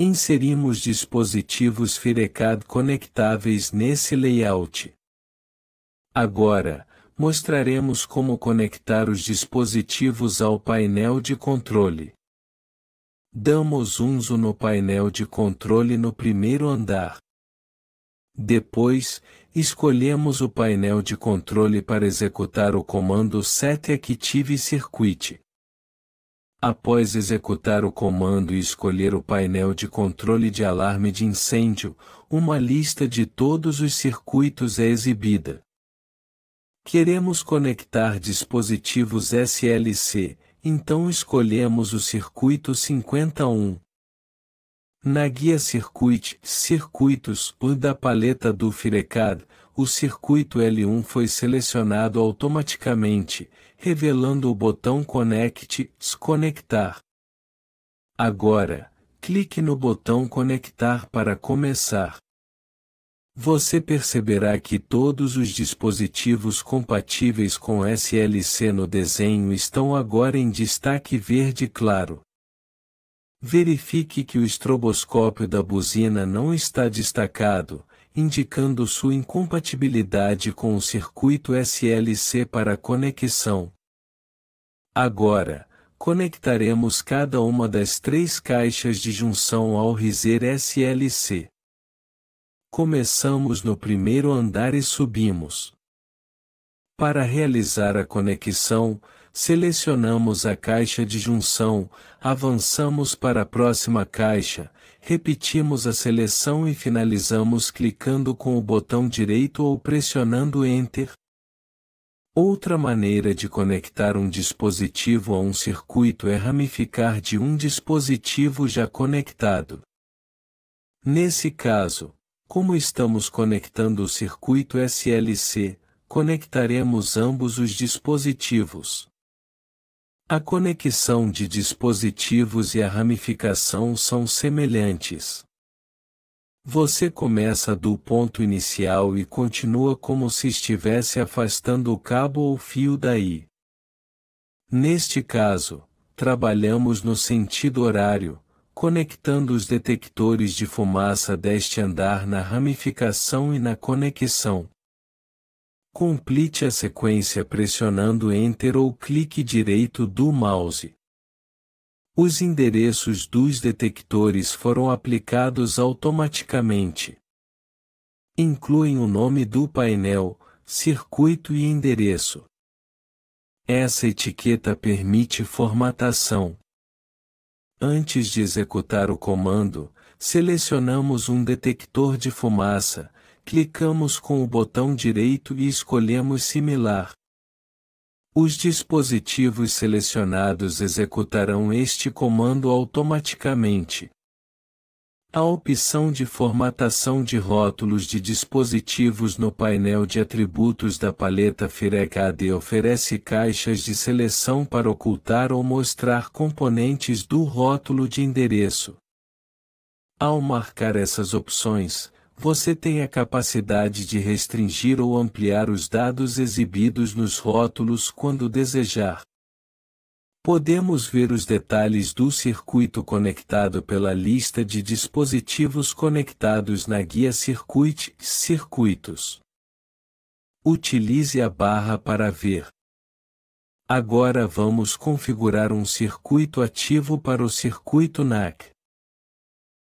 Inserimos dispositivos Firecad conectáveis nesse layout. Agora, mostraremos como conectar os dispositivos ao painel de controle. Damos um zoom no painel de controle no primeiro andar. Depois, escolhemos o painel de controle para executar o comando Set Active Circuit. Após executar o comando e escolher o painel de controle de alarme de incêndio, uma lista de todos os circuitos é exibida. Queremos conectar dispositivos SLC, então escolhemos o circuito 51. Na guia Circuit Circuitos ou da paleta do FIRECAD, o circuito L1 foi selecionado automaticamente, revelando o botão Connect, desconectar. Agora, clique no botão Conectar para começar. Você perceberá que todos os dispositivos compatíveis com SLC no desenho estão agora em destaque verde claro. Verifique que o estroboscópio da buzina não está destacado, indicando sua incompatibilidade com o circuito SLC para conexão. Agora, conectaremos cada uma das três caixas de junção ao riser SLC. Começamos no primeiro andar e subimos. Para realizar a conexão, selecionamos a caixa de junção, avançamos para a próxima caixa, repetimos a seleção e finalizamos clicando com o botão direito ou pressionando Enter. Outra maneira de conectar um dispositivo a um circuito é ramificar de um dispositivo já conectado. Nesse caso, como estamos conectando o circuito SLC, conectaremos ambos os dispositivos. A conexão de dispositivos e a ramificação são semelhantes. Você começa do ponto inicial e continua como se estivesse afastando o cabo ou fio daí. Neste caso, trabalhamos no sentido horário, conectando os detectores de fumaça deste andar na ramificação e na conexão. Complete a sequência pressionando Enter ou clique direito do mouse. Os endereços dos detectores foram aplicados automaticamente. Incluem o nome do painel, circuito e endereço. Essa etiqueta permite formatação. Antes de executar o comando, selecionamos um detector de fumaça, Clicamos com o botão direito e escolhemos Similar. Os dispositivos selecionados executarão este comando automaticamente. A opção de formatação de rótulos de dispositivos no painel de atributos da paleta FIREC AD oferece caixas de seleção para ocultar ou mostrar componentes do rótulo de endereço. Ao marcar essas opções, você tem a capacidade de restringir ou ampliar os dados exibidos nos rótulos quando desejar. Podemos ver os detalhes do circuito conectado pela lista de dispositivos conectados na guia Circuit Circuitos. Utilize a barra para ver. Agora vamos configurar um circuito ativo para o circuito NAC.